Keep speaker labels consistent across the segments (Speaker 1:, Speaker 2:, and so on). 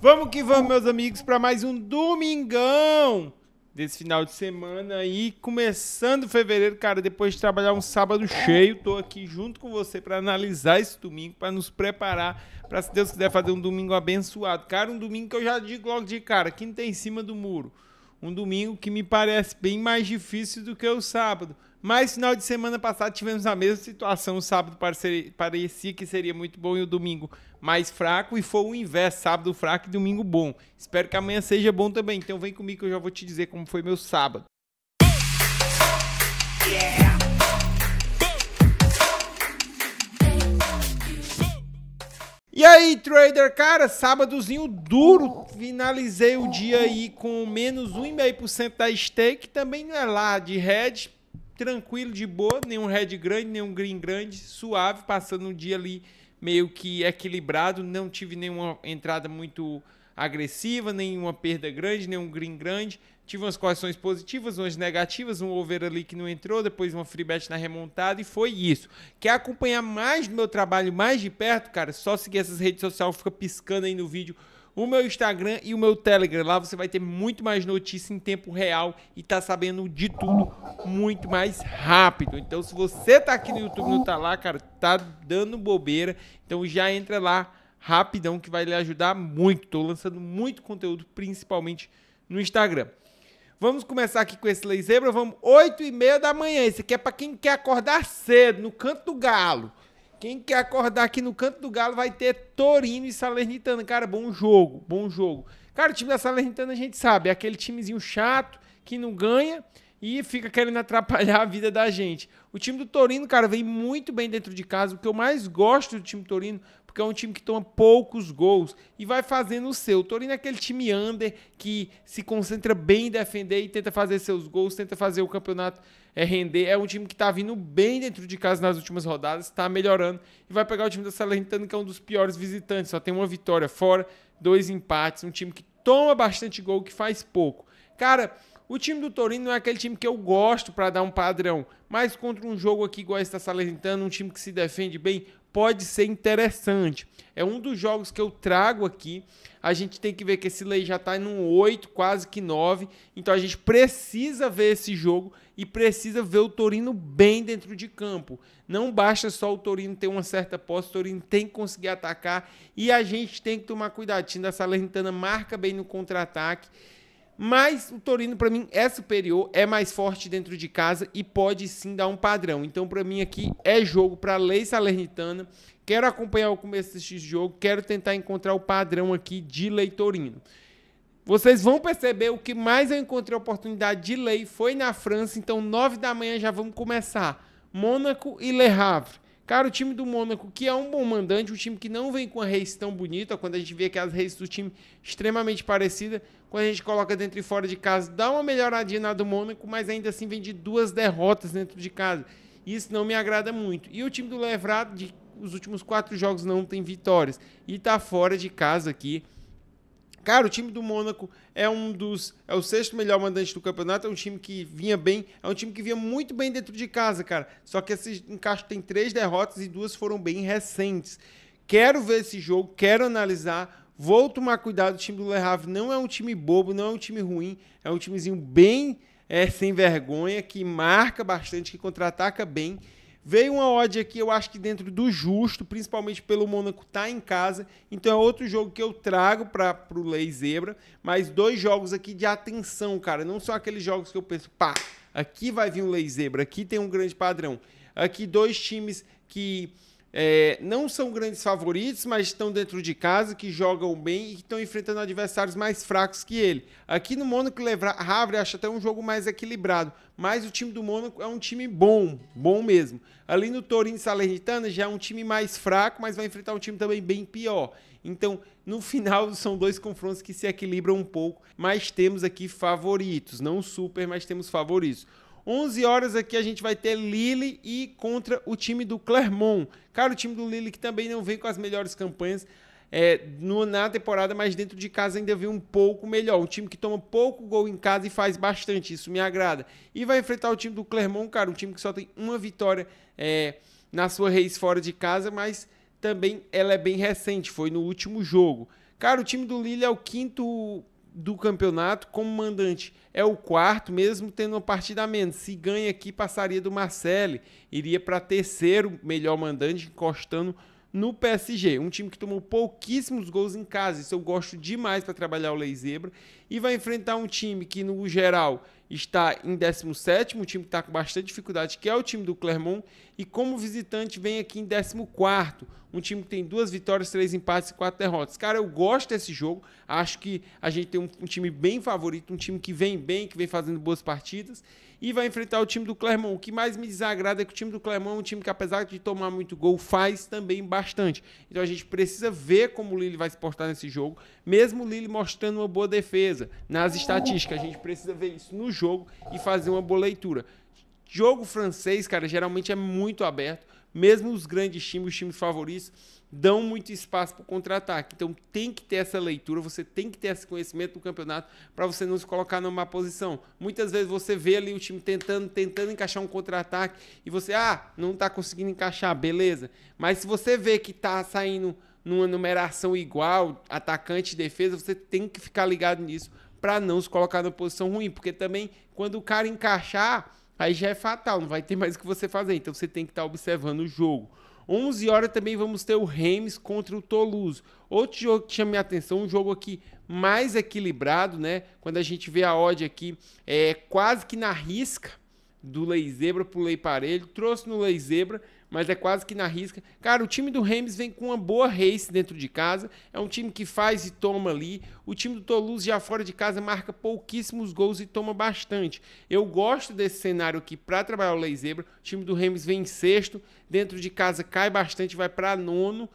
Speaker 1: Vamos que vamos, meus amigos, para mais um domingão desse final de semana aí, começando fevereiro, cara, depois de trabalhar um sábado cheio, tô aqui junto com você para analisar esse domingo, para nos preparar para se Deus quiser fazer um domingo abençoado. Cara, um domingo que eu já digo logo de cara, quinta tá em cima do muro. Um domingo que me parece bem mais difícil do que o sábado. Mas final de semana passado tivemos a mesma situação. O sábado parecia que seria muito bom e o domingo mais fraco e foi o inverso, sábado fraco e domingo bom. Espero que amanhã seja bom também. Então vem comigo que eu já vou te dizer como foi meu sábado. E aí, trader, cara, sábadozinho duro. Finalizei o dia aí com menos 1,5% da stake. Também não é lá de red tranquilo, de boa, nenhum red grande, nenhum green grande, suave, passando um dia ali meio que equilibrado, não tive nenhuma entrada muito agressiva, nenhuma perda grande, nenhum green grande. Tive umas correções positivas, umas negativas, um over ali que não entrou, depois uma free bet na remontada e foi isso. Quer acompanhar mais do meu trabalho mais de perto, cara? Só seguir essas redes sociais, fica piscando aí no vídeo o meu Instagram e o meu Telegram. Lá você vai ter muito mais notícia em tempo real e tá sabendo de tudo muito mais rápido. Então, se você tá aqui no YouTube não tá lá, cara, tá dando bobeira, então já entra lá rapidão que vai lhe ajudar muito. Tô lançando muito conteúdo, principalmente no Instagram. Vamos começar aqui com esse Lei Zebra. Vamos, 8 e meia da manhã. Esse aqui é para quem quer acordar cedo, no canto do galo. Quem quer acordar aqui no canto do Galo vai ter Torino e Salernitana. Cara, bom jogo, bom jogo. Cara, o time da Salernitana a gente sabe, é aquele timezinho chato que não ganha e fica querendo atrapalhar a vida da gente. O time do Torino, cara, vem muito bem dentro de casa. O que eu mais gosto do time Torino, porque é um time que toma poucos gols e vai fazendo o seu. O Torino é aquele time under que se concentra bem em defender e tenta fazer seus gols, tenta fazer o campeonato é render. É um time que está vindo bem dentro de casa nas últimas rodadas, está melhorando e vai pegar o time da Salernitana, que é um dos piores visitantes. Só tem uma vitória fora, dois empates. Um time que toma bastante gol, que faz pouco. Cara, o time do Torino não é aquele time que eu gosto para dar um padrão, mas contra um jogo aqui igual esse da Salernitana, um time que se defende bem, pode ser interessante. É um dos jogos que eu trago aqui. A gente tem que ver que esse Lei já está em um 8, quase que 9. Então a gente precisa ver esse jogo e precisa ver o Torino bem dentro de campo. Não basta só o Torino ter uma certa posse, o Torino tem que conseguir atacar e a gente tem que tomar cuidado. A da Salernitana marca bem no contra-ataque, mas o Torino para mim é superior, é mais forte dentro de casa e pode sim dar um padrão. Então para mim aqui é jogo para a Lei Salernitana. Quero acompanhar o começo desse jogo, quero tentar encontrar o padrão aqui de Lei Torino. Vocês vão perceber o que mais eu encontrei oportunidade de lei foi na França, então 9 da manhã já vamos começar. Mônaco e Le Havre. Cara, o time do Mônaco, que é um bom mandante, um time que não vem com a race tão bonita, quando a gente vê que as races do time extremamente parecida, quando a gente coloca dentro e fora de casa, dá uma melhoradinha na do Mônaco, mas ainda assim vem de duas derrotas dentro de casa. Isso não me agrada muito. E o time do Levrado, de os últimos quatro jogos não tem vitórias. E tá fora de casa aqui Cara, o time do Mônaco é um dos. É o sexto melhor mandante do campeonato. É um time que vinha bem. É um time que vinha muito bem dentro de casa, cara. Só que esse encaixe tem três derrotas e duas foram bem recentes. Quero ver esse jogo, quero analisar. Vou tomar cuidado. O time do Le Havre não é um time bobo, não é um time ruim. É um timezinho bem é, sem vergonha, que marca bastante, que contra-ataca bem Veio uma odd aqui, eu acho que dentro do justo, principalmente pelo Mônaco tá em casa. Então é outro jogo que eu trago para o Lei Zebra. Mas dois jogos aqui de atenção, cara. Não são aqueles jogos que eu penso, pá, aqui vai vir o Lei Zebra, aqui tem um grande padrão. Aqui dois times que é, não são grandes favoritos, mas estão dentro de casa, que jogam bem e que estão enfrentando adversários mais fracos que ele. Aqui no Mônaco, Havre acha até um jogo mais equilibrado, mas o time do Mônaco é um time bom, bom mesmo. Ali no Torino Salernitana já é um time mais fraco, mas vai enfrentar um time também bem pior. Então, no final, são dois confrontos que se equilibram um pouco, mas temos aqui favoritos, não super, mas temos favoritos. 11 horas aqui a gente vai ter Lille e contra o time do Clermont. Cara, o time do Lille que também não vem com as melhores campanhas é, no, na temporada, mas dentro de casa ainda vem um pouco melhor. Um time que toma pouco gol em casa e faz bastante, isso me agrada. E vai enfrentar o time do Clermont, cara, um time que só tem uma vitória é, na sua race fora de casa, mas também ela é bem recente, foi no último jogo. Cara, o time do Lille é o quinto do campeonato como mandante. É o quarto, mesmo tendo uma partida a menos. Se ganha aqui, passaria do Marcelli. Iria para terceiro melhor mandante, encostando no PSG, um time que tomou pouquíssimos gols em casa, isso eu gosto demais para trabalhar o Lei Zebra, e vai enfrentar um time que no geral está em 17, um time que está com bastante dificuldade, que é o time do Clermont, e como visitante vem aqui em 14, um time que tem duas vitórias, três empates e quatro derrotas. Cara, eu gosto desse jogo, acho que a gente tem um, um time bem favorito, um time que vem bem, que vem fazendo boas partidas, e vai enfrentar o time do Clermont. O que mais me desagrada é que o time do Clermont é um time que, apesar de tomar muito gol, faz também bastante. Então a gente precisa ver como o Lille vai se portar nesse jogo, mesmo o Lille mostrando uma boa defesa. Nas estatísticas, a gente precisa ver isso no jogo e fazer uma boa leitura. Jogo francês, cara, geralmente é muito aberto, mesmo os grandes times, os times favoritos dão muito espaço para o contra-ataque. Então tem que ter essa leitura, você tem que ter esse conhecimento do campeonato para você não se colocar numa posição. Muitas vezes você vê ali o time tentando, tentando encaixar um contra-ataque e você, ah, não está conseguindo encaixar, beleza. Mas se você vê que está saindo numa numeração igual, atacante e defesa, você tem que ficar ligado nisso para não se colocar numa posição ruim, porque também quando o cara encaixar, aí já é fatal, não vai ter mais o que você fazer. Então você tem que estar tá observando o jogo. 11 horas também vamos ter o Reims contra o Toulouse. Outro jogo que chama minha atenção, um jogo aqui mais equilibrado, né? Quando a gente vê a odd aqui, é quase que na risca do Lei Zebra pro Lei Parelho, trouxe no Lei Zebra, mas é quase que na risca. Cara, o time do Rams vem com uma boa race dentro de casa, é um time que faz e toma ali. O time do Toulouse já fora de casa marca pouquíssimos gols e toma bastante. Eu gosto desse cenário aqui para trabalhar o Lei Zebra. O time do Rams vem em sexto, dentro de casa cai bastante, vai para nono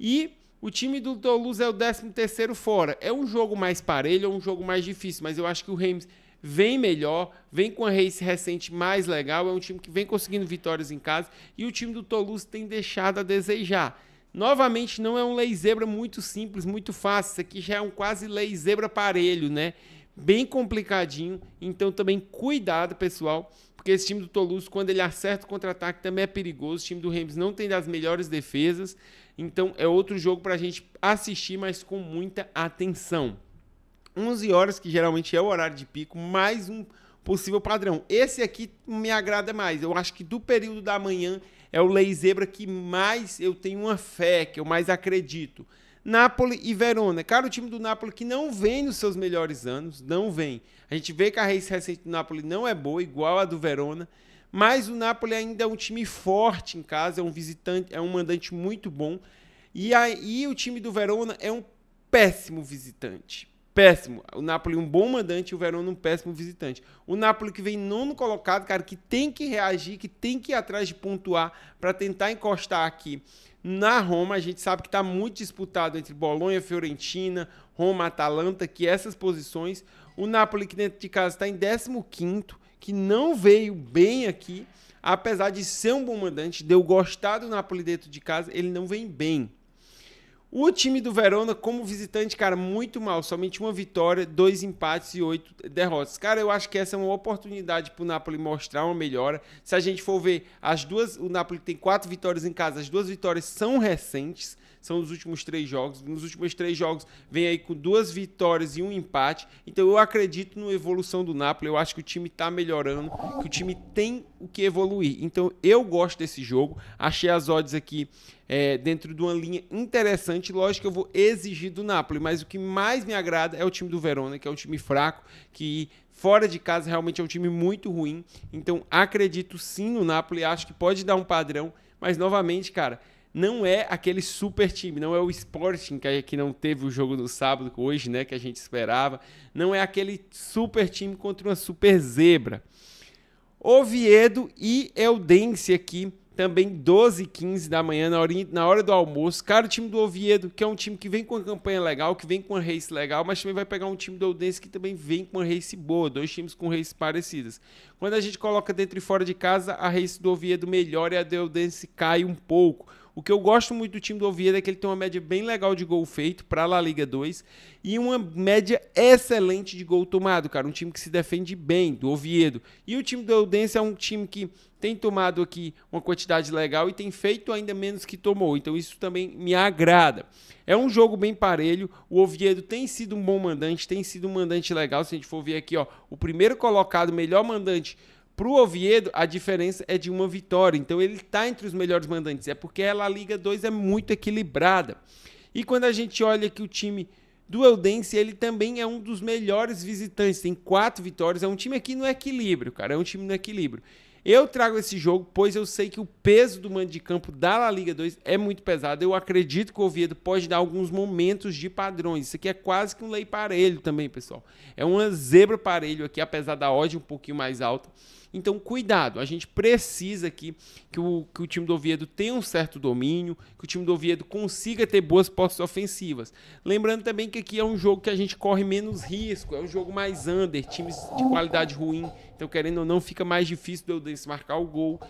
Speaker 1: e o time do Toulouse é o décimo terceiro fora. É um jogo mais parelho, é um jogo mais difícil, mas eu acho que o Reims vem melhor, vem com a race recente mais legal, é um time que vem conseguindo vitórias em casa e o time do Toulouse tem deixado a desejar. Novamente, não é um lei zebra muito simples, muito fácil. Isso aqui já é um quase lei zebra parelho, né? Bem complicadinho. Então, também cuidado, pessoal, porque esse time do Toulouse, quando ele acerta o contra-ataque, também é perigoso. O time do Reims não tem das melhores defesas. Então, é outro jogo para a gente assistir, mas com muita atenção. 11 horas, que geralmente é o horário de pico, mais um possível padrão. Esse aqui me agrada mais. Eu acho que do período da manhã é o Lei Zebra que mais eu tenho uma fé, que eu mais acredito. Napoli e Verona. Cara, o time do Napoli que não vem nos seus melhores anos, não vem. A gente vê que a race recente do Napoli não é boa, igual a do Verona, mas o Napoli ainda é um time forte em casa, é um visitante, é um mandante muito bom. E aí o time do Verona é um péssimo visitante péssimo. O Napoli é um bom mandante e o Verona é um péssimo visitante. O Napoli que vem nono colocado, cara, que tem que reagir, que tem que ir atrás de pontuar para tentar encostar aqui na Roma. A gente sabe que está muito disputado entre Bolonha, Fiorentina, Roma, Atalanta, que essas posições. O Napoli que dentro de casa está em 15º, que não veio bem aqui. Apesar de ser um bom mandante, deu gostado gostar do Napoli dentro de casa, ele não vem bem. O time do Verona, como visitante, cara, muito mal. Somente uma vitória, dois empates e oito derrotas. Cara, eu acho que essa é uma oportunidade para o Napoli mostrar uma melhora. Se a gente for ver, as duas, o Napoli tem quatro vitórias em casa, as duas vitórias são recentes, são os últimos três jogos. Nos últimos três jogos, vem aí com duas vitórias e um empate. Então, eu acredito na evolução do Napoli. Eu acho que o time está melhorando, que o time tem o que evoluir. Então, eu gosto desse jogo. Achei as odds aqui é, dentro de uma linha interessante. Lógico que eu vou exigir do Napoli, mas o que mais me agrada é o time do Verona, que é um time fraco, que fora de casa realmente é um time muito ruim. Então acredito sim no Napoli, acho que pode dar um padrão, mas novamente, cara, não é aquele super time, não é o Sporting que, que não teve o jogo no sábado hoje, né, que a gente esperava, não é aquele super time contra uma super zebra. Oviedo e Eldense aqui também 12 15 da manhã, na hora, na hora do almoço. Cara, o time do Oviedo, que é um time que vem com uma campanha legal, que vem com uma race legal, mas também vai pegar um time do Odense que também vem com uma race boa, dois times com races parecidas. Quando a gente coloca dentro e fora de casa, a race do Oviedo melhora e a do Odense cai um pouco. O que eu gosto muito do time do Oviedo é que ele tem uma média bem legal de gol feito para a La Liga 2 e uma média excelente de gol tomado, cara. Um time que se defende bem, do Oviedo. E o time do Eldense é um time que tem tomado aqui uma quantidade legal e tem feito ainda menos que tomou. Então isso também me agrada. É um jogo bem parelho. O Oviedo tem sido um bom mandante, tem sido um mandante legal. Se a gente for ver aqui, ó, o primeiro colocado, melhor mandante para o Oviedo, a diferença é de uma vitória. Então ele está entre os melhores mandantes. É porque a La Liga 2 é muito equilibrada. E quando a gente olha que o time do Eldense, ele também é um dos melhores visitantes. Tem quatro vitórias. É um time aqui no equilíbrio, cara. É um time no equilíbrio. Eu trago esse jogo, pois eu sei que o peso do mando de campo da La Liga 2 é muito pesado. Eu acredito que o Oviedo pode dar alguns momentos de padrões. Isso aqui é quase que um lei parelho também, pessoal. É uma zebra parelho aqui, apesar da odd um pouquinho mais alta. Então, cuidado, a gente precisa aqui que o, que o time do Oviedo tenha um certo domínio, que o time do Oviedo consiga ter boas postas ofensivas. Lembrando também que aqui é um jogo que a gente corre menos risco, é um jogo mais under, times de qualidade ruim, então querendo ou não, fica mais difícil de eu desmarcar o gol.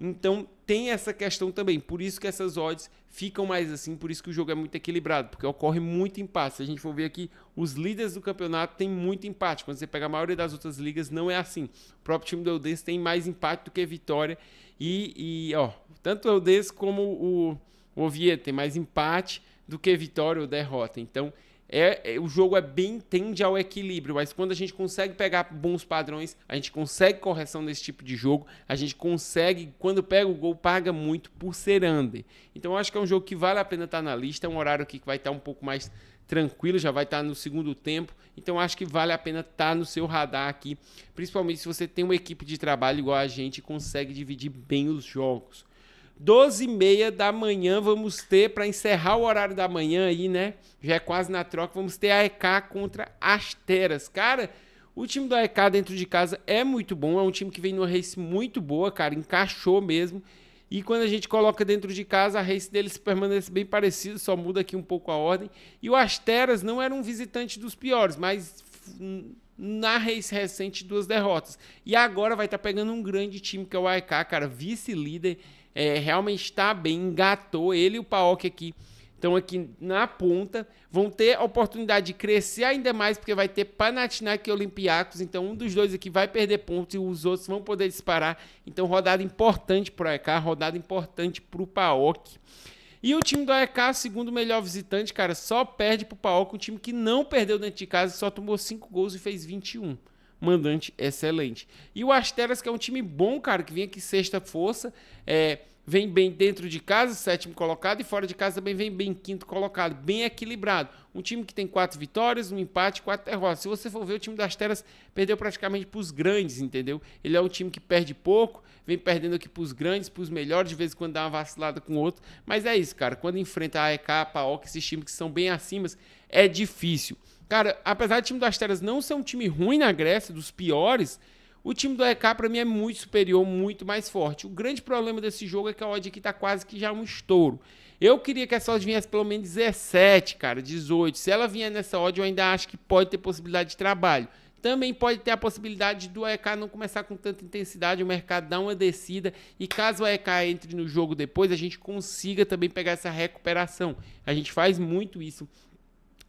Speaker 1: Então tem essa questão também. Por isso que essas odds ficam mais assim, por isso que o jogo é muito equilibrado, porque ocorre muito empate. Se a gente for ver aqui, os líderes do campeonato têm muito empate. Quando você pega a maioria das outras ligas, não é assim. O próprio time do Eudes tem mais empate do que vitória. E, e ó, tanto o Eudes como o, o Oviedo tem mais empate do que vitória ou derrota. Então é, é, o jogo é bem tende ao equilíbrio, mas quando a gente consegue pegar bons padrões, a gente consegue correção desse tipo de jogo, a gente consegue, quando pega o gol, paga muito por ser under. Então eu acho que é um jogo que vale a pena estar na lista, é um horário aqui que vai estar um pouco mais tranquilo, já vai estar no segundo tempo, então acho que vale a pena estar no seu radar aqui, principalmente se você tem uma equipe de trabalho igual a gente e consegue dividir bem os jogos. 12 e meia da manhã vamos ter, para encerrar o horário da manhã aí, né? Já é quase na troca, vamos ter a EK contra Asteras. Cara, o time do EK dentro de casa é muito bom, é um time que vem numa race muito boa, cara, encaixou mesmo. E quando a gente coloca dentro de casa, a race deles permanece bem parecida, só muda aqui um pouco a ordem. E o Asteras não era um visitante dos piores, mas na race recente duas derrotas. E agora vai estar tá pegando um grande time que é o AEK, cara, vice-líder é, realmente está bem, engatou ele e o Paok aqui. estão aqui na ponta vão ter a oportunidade de crescer ainda mais porque vai ter Panathinaikos e Olympiacos, então um dos dois aqui vai perder pontos e os outros vão poder disparar. Então rodada importante para o EK, rodada importante para o Paok. E o time do AEK, segundo melhor visitante, cara, só perde para o Paok, um time que não perdeu dentro de casa, só tomou 5 gols e fez 21 mandante excelente. E o Asteras, que é um time bom, cara, que vem aqui sexta força, é, vem bem dentro de casa, sétimo colocado, e fora de casa também vem bem quinto colocado, bem equilibrado. Um time que tem quatro vitórias, um empate, quatro derrotas. Se você for ver, o time das Teras perdeu praticamente para os grandes, entendeu? Ele é um time que perde pouco, vem perdendo aqui para os grandes, para os melhores, de vez em quando dá uma vacilada com o outro. Mas é isso, cara. Quando enfrenta a EK, a PAOC, esses times que são bem acima, é difícil. Cara, apesar do time do Asteras não ser um time ruim na Grécia, dos piores, o time do EK para mim é muito superior, muito mais forte. O grande problema desse jogo é que a odd aqui tá quase que já um estouro. Eu queria que essa odd viesse pelo menos 17, cara, 18. Se ela vier nessa odd, eu ainda acho que pode ter possibilidade de trabalho. Também pode ter a possibilidade do EK não começar com tanta intensidade, o mercado dar uma descida e caso o EK entre no jogo depois, a gente consiga também pegar essa recuperação. A gente faz muito isso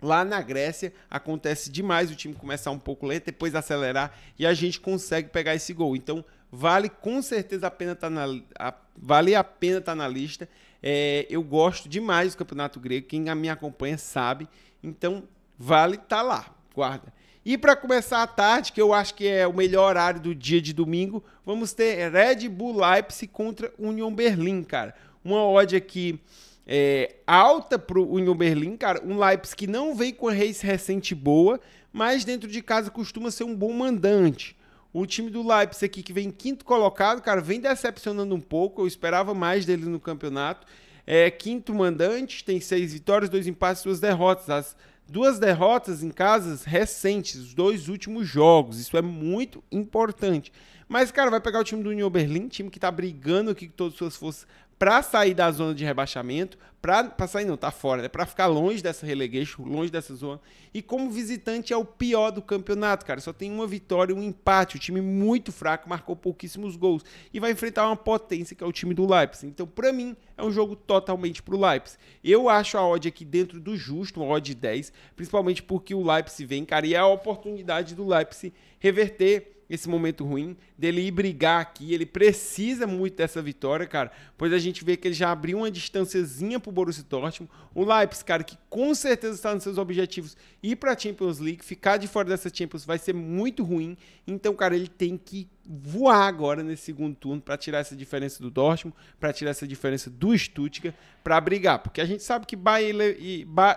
Speaker 1: Lá na Grécia acontece demais o time começar um pouco lento, depois acelerar e a gente consegue pegar esse gol. Então vale com certeza a pena estar tá na a, vale a pena estar tá na lista. É, eu gosto demais do campeonato grego. Quem me acompanha sabe. Então vale estar tá lá, guarda. E para começar a tarde, que eu acho que é o melhor horário do dia de domingo, vamos ter Red Bull Leipzig contra Union Berlin cara. Uma odd aqui é, alta para o Union Berlim, cara. Um Leipzig que não vem com a race recente boa, mas dentro de casa costuma ser um bom mandante. O time do Leipzig aqui, que vem quinto colocado, cara, vem decepcionando um pouco. Eu esperava mais dele no campeonato. É quinto mandante, tem seis vitórias, dois empates, duas derrotas. As duas derrotas em casas recentes, os dois últimos jogos. Isso é muito importante. Mas, cara, vai pegar o time do Union Berlim, time que tá brigando aqui com todas as suas forças para sair da zona de rebaixamento, para sair não, tá fora, né? Para ficar longe dessa relegation, longe dessa zona. E como visitante é o pior do campeonato, cara. Só tem uma vitória e um empate. O time muito fraco, marcou pouquíssimos gols e vai enfrentar uma potência que é o time do Leipzig. Então, para mim, é um jogo totalmente pro Leipzig. Eu acho a odd aqui dentro do justo, uma odd 10, principalmente porque o Leipzig vem, cara, e é a oportunidade do Leipzig reverter esse momento ruim, dele ir brigar aqui. Ele precisa muito dessa vitória, cara, pois a gente vê que ele já abriu uma distânciazinha pro Borussia Dortmund. O Leipzig, cara, que com certeza está nos seus objetivos ir pra Champions League, ficar de fora dessa Champions vai ser muito ruim. Então, cara, ele tem que voar agora nesse segundo turno para tirar essa diferença do Dortmund, para tirar essa diferença do Stuttgart, para brigar, porque a gente sabe que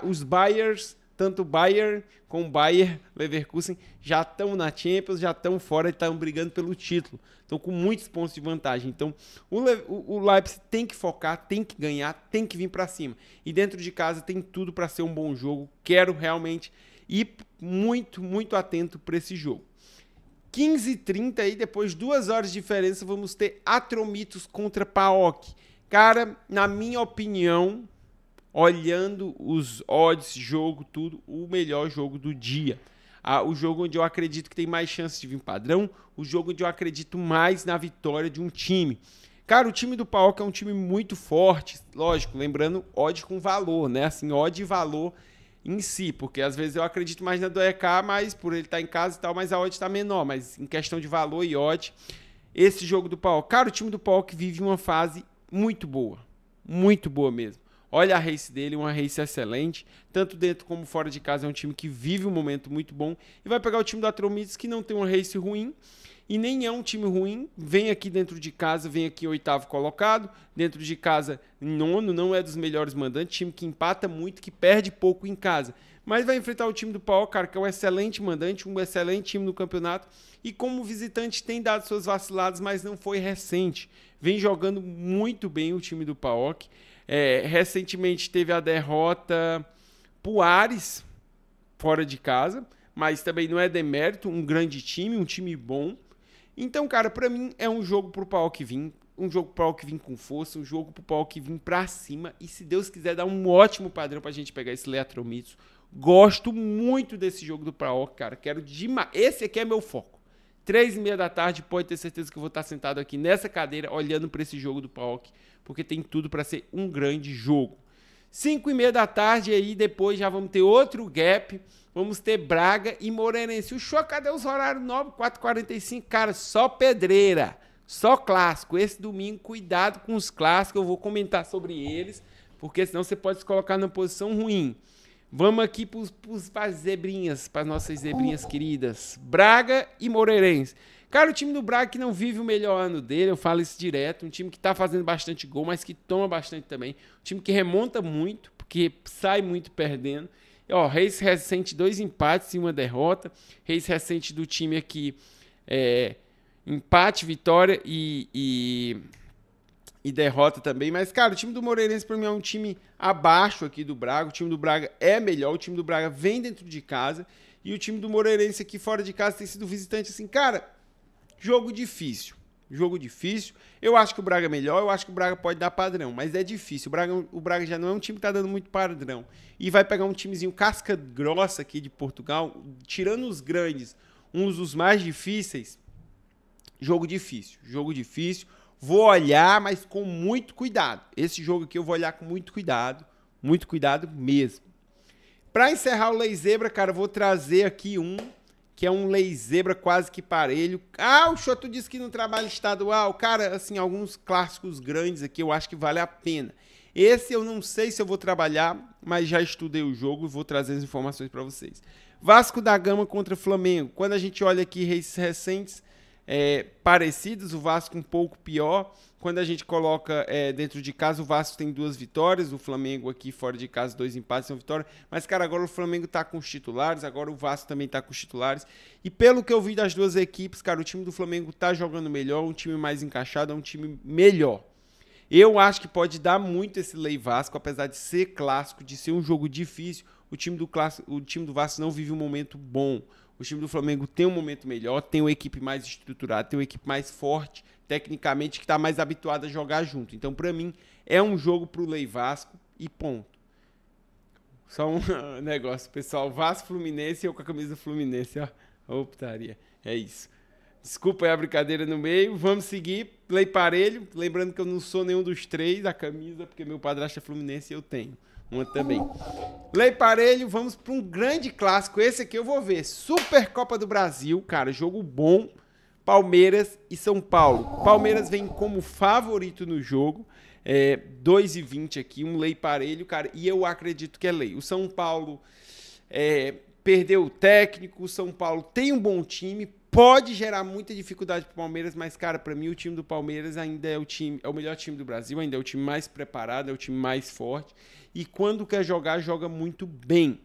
Speaker 1: os Bayers tanto Bayern como Bayern Leverkusen já estão na Champions, já estão fora e estão brigando pelo título. Estão com muitos pontos de vantagem. Então, o, Le o Leipzig tem que focar, tem que ganhar, tem que vir para cima. E dentro de casa tem tudo para ser um bom jogo. Quero realmente ir muito, muito atento para esse jogo. 15h30 aí, depois de duas horas de diferença, vamos ter Atromitos contra Paok. Cara, na minha opinião, olhando os odds, jogo, tudo, o melhor jogo do dia. Ah, o jogo onde eu acredito que tem mais chance de vir padrão, o jogo onde eu acredito mais na vitória de um time. Cara, o time do Paok é um time muito forte, lógico, lembrando, odd com valor, né? Assim, odd e valor em si, porque às vezes eu acredito mais na do EK, mas por ele estar tá em casa e tal, mas a odd está menor, mas em questão de valor e odd, esse jogo do Paok, cara, o time do Paok vive uma fase muito boa, muito boa mesmo. Olha a race dele, uma race excelente, tanto dentro como fora de casa. É um time que vive um momento muito bom e vai pegar o time da Tromides, que não tem uma race ruim e nem é um time ruim. Vem aqui dentro de casa, vem aqui oitavo colocado, dentro de casa nono, não é dos melhores mandantes. Time que empata muito, que perde pouco em casa. Mas vai enfrentar o time do Pau, cara, que é um excelente mandante, um excelente time no campeonato. E como visitante tem dado suas vaciladas, mas não foi recente. Vem jogando muito bem o time do Paok. É, recentemente teve a derrota pro Ares, fora de casa, mas também não é demérito, um grande time, um time bom. Então, cara, para mim é um jogo pro pau que vim, um jogo pro pau que vim com força, um jogo pro pau que vim pra cima e se Deus quiser dar um ótimo padrão pra gente pegar esse Leatromitos. Gosto muito desse jogo do Paok, cara. Quero demais. Esse aqui é meu foco. Três e meia da tarde, pode ter certeza que eu vou estar sentado aqui nessa cadeira olhando para esse jogo do Paok porque tem tudo para ser um grande jogo. 5 e meia da tarde aí, depois já vamos ter outro gap. Vamos ter Braga e Moreirense. O show, cadê os horários 9, 4, 45? Cara, só pedreira, só clássico. Esse domingo, cuidado com os clássicos, eu vou comentar sobre eles, porque senão você pode se colocar numa posição ruim. Vamos aqui para as zebrinhas, para nossas zebrinhas queridas. Braga e Moreirense. Cara, o time do Braga que não vive o melhor ano dele, eu falo isso direto. Um time que tá fazendo bastante gol, mas que toma bastante também. Um time que remonta muito, porque sai muito perdendo. Ó, Reis recente dois empates e uma derrota. Reis recente do time aqui é, empate, vitória e, e, e, derrota também. Mas, cara, o time do Moreirense para mim é um time abaixo aqui do Braga. O time do Braga é melhor, o time do Braga vem dentro de casa. E o time do Moreirense aqui fora de casa tem sido visitante assim, cara Jogo difícil. Jogo difícil. Eu acho que o Braga é melhor, eu acho que o Braga pode dar padrão, mas é difícil. O Braga, o Braga já não é um time que está dando muito padrão. E vai pegar um timezinho casca grossa aqui de Portugal, tirando os grandes, uns dos mais difíceis. Jogo difícil, jogo difícil. Vou olhar, mas com muito cuidado. Esse jogo aqui eu vou olhar com muito cuidado, muito cuidado mesmo. Para encerrar o Lei Zebra, cara, eu vou trazer aqui um que é um lei zebra quase que parelho. Ah, o Choto disse que não trabalha estadual. Cara, assim, alguns clássicos grandes aqui eu acho que vale a pena. Esse eu não sei se eu vou trabalhar, mas já estudei o jogo e vou trazer as informações para vocês. Vasco da Gama contra Flamengo. Quando a gente olha aqui races recentes, é, parecidos, o Vasco um pouco pior. Quando a gente coloca é, dentro de casa, o Vasco tem duas vitórias, o Flamengo aqui fora de casa, dois empates e uma vitória. Mas, cara, agora o Flamengo tá com os titulares, agora o Vasco também tá com os titulares. E pelo que eu vi das duas equipes, cara, o time do Flamengo tá jogando melhor, um time mais encaixado, é um time melhor. Eu acho que pode dar muito esse Lei Vasco, apesar de ser clássico, de ser um jogo difícil. O time do, o time do Vasco não vive um momento bom. O time do Flamengo tem um momento melhor, tem uma equipe mais estruturada, tem uma equipe mais forte, tecnicamente, que está mais habituada a jogar junto. Então, para mim, é um jogo para o Lei Vasco e ponto. Só um negócio, pessoal. Vasco Fluminense, eu com a camisa do Fluminense, ó. Ô, putaria. É isso. Desculpa aí a brincadeira no meio. Vamos seguir. Play parelho. Lembrando que eu não sou nenhum dos três da camisa, porque meu padrasto é Fluminense e eu tenho uma também. Lei Parelho, vamos para um grande clássico. Esse aqui eu vou ver. Supercopa do Brasil, cara, jogo bom. Palmeiras e São Paulo. Palmeiras vem como favorito no jogo. É, 20 aqui, um lei parelho, cara. E eu acredito que é lei. O São Paulo é, perdeu o técnico, o São Paulo tem um bom time, pode gerar muita dificuldade para o Palmeiras, mas, cara, para mim o time do Palmeiras ainda é o time, é o melhor time do Brasil, ainda é o time mais preparado, é o time mais forte. E quando quer jogar, joga muito bem.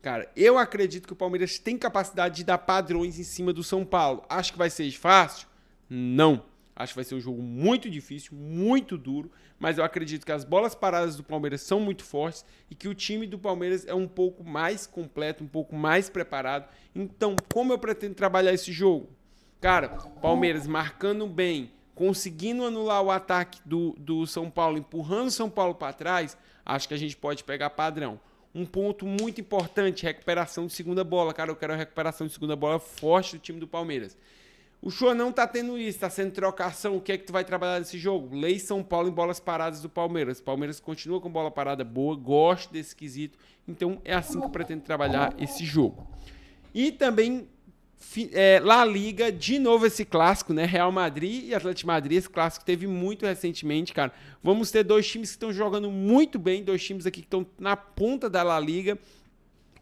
Speaker 1: Cara, eu acredito que o Palmeiras tem capacidade de dar padrões em cima do São Paulo. Acho que vai ser fácil? Não. Acho que vai ser um jogo muito difícil, muito duro, mas eu acredito que as bolas paradas do Palmeiras são muito fortes e que o time do Palmeiras é um pouco mais completo, um pouco mais preparado. Então, como eu pretendo trabalhar esse jogo? Cara, Palmeiras marcando bem, conseguindo anular o ataque do, do São Paulo, empurrando o São Paulo para trás, acho que a gente pode pegar padrão. Um ponto muito importante, recuperação de segunda bola. Cara, eu quero recuperação de segunda bola forte do time do Palmeiras. O show não tá tendo isso, tá sendo trocação. O que é que tu vai trabalhar nesse jogo? Lei São Paulo em bolas paradas do Palmeiras. Palmeiras continua com bola parada boa, gosta desse quesito. Então é assim que eu pretendo trabalhar esse jogo. E também é, La Liga, de novo esse clássico, né? Real Madrid e Atlético Madrid. Esse clássico teve muito recentemente, cara. Vamos ter dois times que estão jogando muito bem, dois times aqui que estão na ponta da La Liga.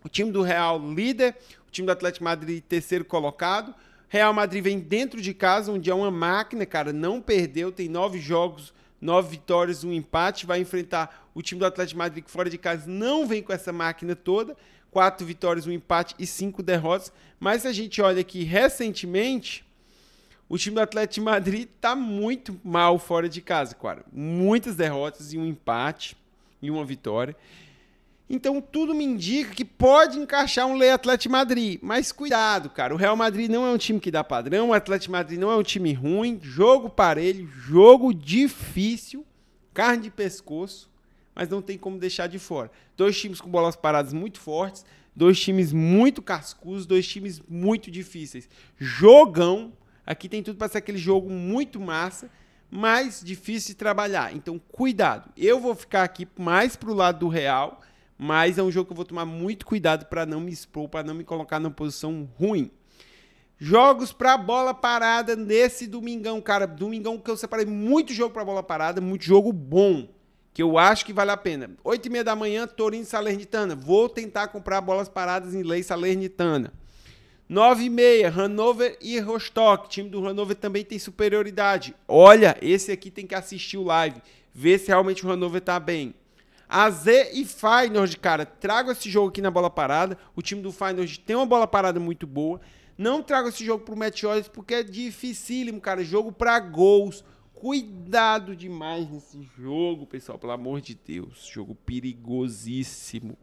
Speaker 1: O time do Real líder, o time do Atlético Madrid terceiro colocado. Real Madrid vem dentro de casa, onde é uma máquina, cara, não perdeu, tem nove jogos, nove vitórias, um empate, vai enfrentar o time do Atlético Madrid que fora de casa não vem com essa máquina toda, quatro vitórias, um empate e cinco derrotas. Mas se a gente olha aqui recentemente, o time do Atlético Madrid tá muito mal fora de casa, cara. Muitas derrotas e um empate e uma vitória. Então tudo me indica que pode encaixar um Lei Atlético Madrid. Mas cuidado, cara. O Real Madrid não é um time que dá padrão, o Atlético Madrid não é um time ruim. Jogo parelho, jogo difícil, carne de pescoço, mas não tem como deixar de fora. Dois times com bolas paradas muito fortes, dois times muito cascudos, dois times muito difíceis. Jogão. Aqui tem tudo para ser aquele jogo muito massa mais difícil de trabalhar. Então, cuidado. Eu vou ficar aqui mais pro lado do Real mas é um jogo que eu vou tomar muito cuidado para não me expor, para não me colocar numa posição ruim. Jogos para bola parada nesse domingão, cara. Domingão que eu separei muito jogo para bola parada, muito jogo bom, que eu acho que vale a pena. 8 e meia da manhã, Torino Salernitana. Vou tentar comprar bolas paradas em lei Salernitana. 9 e meia, Hanover e Rostock. O time do Hanover também tem superioridade. Olha, esse aqui tem que assistir o live, ver se realmente o Hanover tá bem. AZ e Feyenoord, cara, trago esse jogo aqui na bola parada. O time do Feyenoord tem uma bola parada muito boa. Não trago esse jogo pro Meteores porque é dificílimo, cara. Jogo para gols. Cuidado demais nesse jogo, pessoal, pelo amor de Deus. Jogo perigosíssimo.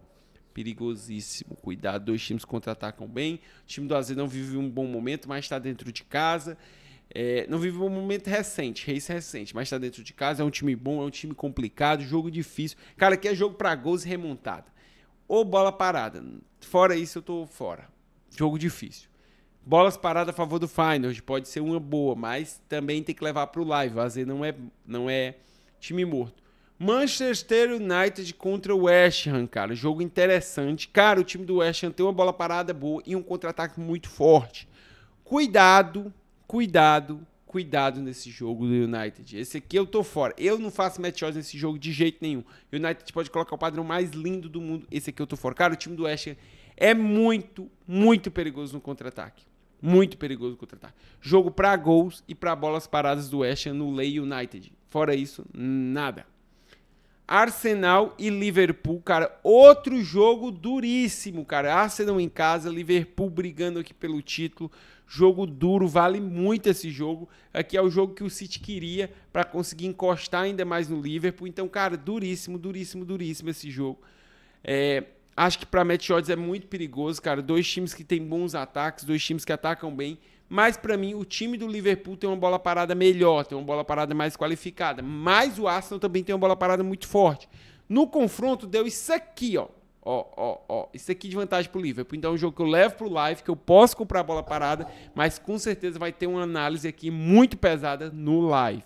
Speaker 1: Perigosíssimo. Cuidado, dois times contra-atacam bem. O time do AZ não vive um bom momento, mas está dentro de casa. É, não vive um momento recente, race recente, mas está dentro de casa, é um time bom, é um time complicado, jogo difícil. Cara, aqui é jogo para gols e remontada. Ou bola parada. Fora isso, eu tô fora. Jogo difícil. Bolas paradas a favor do Final, pode ser uma boa, mas também tem que levar para o live. Vazia não é, não é time morto. Manchester United contra o West Ham, cara. Jogo interessante. Cara, o time do West Ham tem uma bola parada boa e um contra-ataque muito forte. Cuidado cuidado, cuidado nesse jogo do United. Esse aqui eu tô fora. Eu não faço match odds nesse jogo de jeito nenhum. United pode colocar o padrão mais lindo do mundo. Esse aqui eu tô fora. Cara, o time do West Ham é muito, muito perigoso no contra-ataque. Muito perigoso no contra-ataque. Jogo para gols e para bolas paradas do West Ham no Ley United. Fora isso, nada. Arsenal e Liverpool, cara, outro jogo duríssimo, cara. Arsenal em casa, Liverpool brigando aqui pelo título. Jogo duro, vale muito esse jogo. Aqui é o jogo que o City queria para conseguir encostar ainda mais no Liverpool. Então, cara, duríssimo, duríssimo, duríssimo esse jogo. É, acho que para match odds é muito perigoso, cara. Dois times que têm bons ataques, dois times que atacam bem. Mas para mim, o time do Liverpool tem uma bola parada melhor, tem uma bola parada mais qualificada. Mas o Arsenal também tem uma bola parada muito forte. No confronto deu isso aqui, ó ó, ó, ó, isso aqui é de vantagem pro Liverpool. Então é um jogo que eu levo pro live, que eu posso comprar a bola parada, mas com certeza vai ter uma análise aqui muito pesada no live.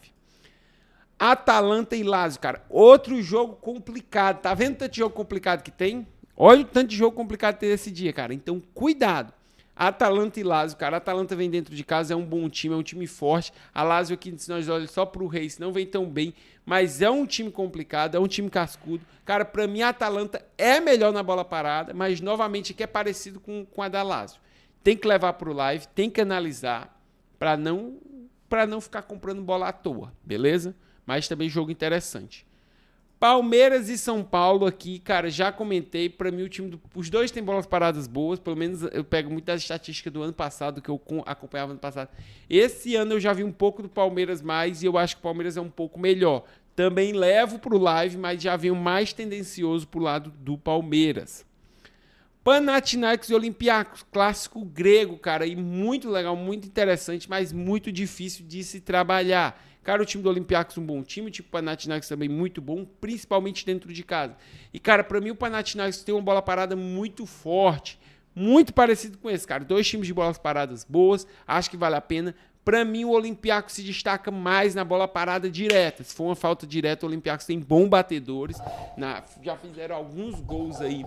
Speaker 1: Atalanta e Lazio, cara. Outro jogo complicado. Tá vendo tanto jogo complicado que tem? Olha o tanto de jogo complicado que tem esse dia, cara. Então, cuidado. Atalanta e Lazio, cara. Atalanta vem dentro de casa, é um bom time, é um time forte. A Lazio aqui, se nós olhamos só pro Reis, não vem tão bem, mas é um time complicado, é um time cascudo. Cara, para mim a Atalanta é melhor na bola parada, mas novamente aqui é parecido com, com a da Lazio. Tem que levar pro live, tem que analisar para não para não ficar comprando bola à toa, beleza? Mas também jogo interessante. Palmeiras e São Paulo aqui, cara, já comentei. Para mim, o time do, os dois têm bolas paradas boas. Pelo menos eu pego muitas estatísticas do ano passado que eu acompanhava no passado. Esse ano eu já vi um pouco do Palmeiras mais e eu acho que o Palmeiras é um pouco melhor. Também levo pro live, mas já venho mais tendencioso pro lado do Palmeiras. Panathinaikos e Olympiacos, clássico grego, cara, e muito legal, muito interessante, mas muito difícil de se trabalhar. Cara, o time do Olympiacos é um bom time, tipo, o time do Panathinaikos também muito bom, principalmente dentro de casa. E, cara, para mim o Panathinaikos tem uma bola parada muito forte, muito parecido com esse, cara. Dois times de bolas paradas boas, acho que vale a pena. Para mim, o Olympiacos se destaca mais na bola parada direta. Se for uma falta direta, o Olympiacos tem bons batedores. Na, já fizeram alguns gols aí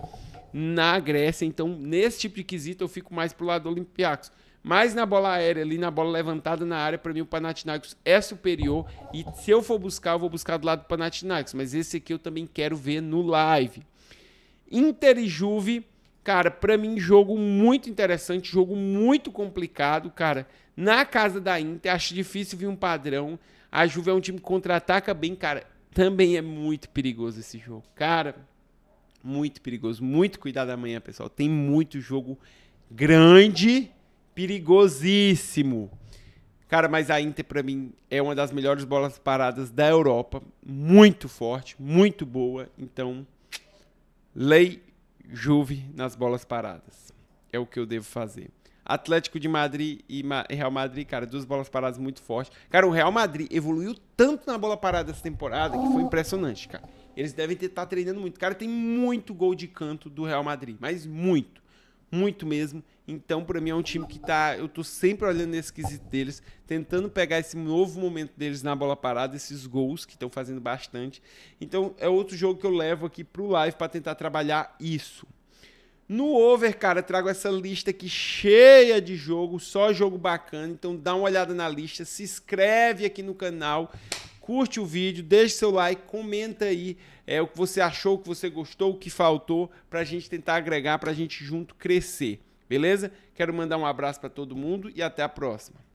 Speaker 1: na Grécia. Então, nesse tipo de quesito, eu fico mais pro lado do Olympiacos. Mas na bola aérea, ali na bola levantada na área, para mim o Panathinaikos é superior. E se eu for buscar, eu vou buscar do lado do Panathinaikos. Mas esse aqui eu também quero ver no live. Inter e Juve, cara, para mim jogo muito interessante, jogo muito complicado, cara. Na casa da Inter, acho difícil vir um padrão. A Juve é um time que contra-ataca bem, cara. Também é muito perigoso esse jogo, cara. Muito perigoso, muito cuidado amanhã, pessoal. Tem muito jogo grande perigosíssimo. Cara, mas a Inter, para mim, é uma das melhores bolas paradas da Europa. Muito forte, muito boa. Então, lei Juve nas bolas paradas. É o que eu devo fazer. Atlético de Madrid e Real Madrid, cara, duas bolas paradas muito fortes. Cara, o Real Madrid evoluiu tanto na bola parada essa temporada que foi impressionante, cara. Eles devem estar tá treinando muito. Cara, tem muito gol de canto do Real Madrid, mas muito muito mesmo. Então, para mim, é um time que tá. Eu tô sempre olhando esse quesito deles, tentando pegar esse novo momento deles na bola parada, esses gols que estão fazendo bastante. Então, é outro jogo que eu levo aqui pro live para tentar trabalhar isso. No over, cara, trago essa lista aqui cheia de jogo, só jogo bacana. Então, dá uma olhada na lista, se inscreve aqui no canal, curte o vídeo, deixa seu like, comenta aí é, o que você achou, o que você gostou, o que faltou, para a gente tentar agregar, para a gente junto crescer. Beleza? Quero mandar um abraço para todo mundo e até a próxima.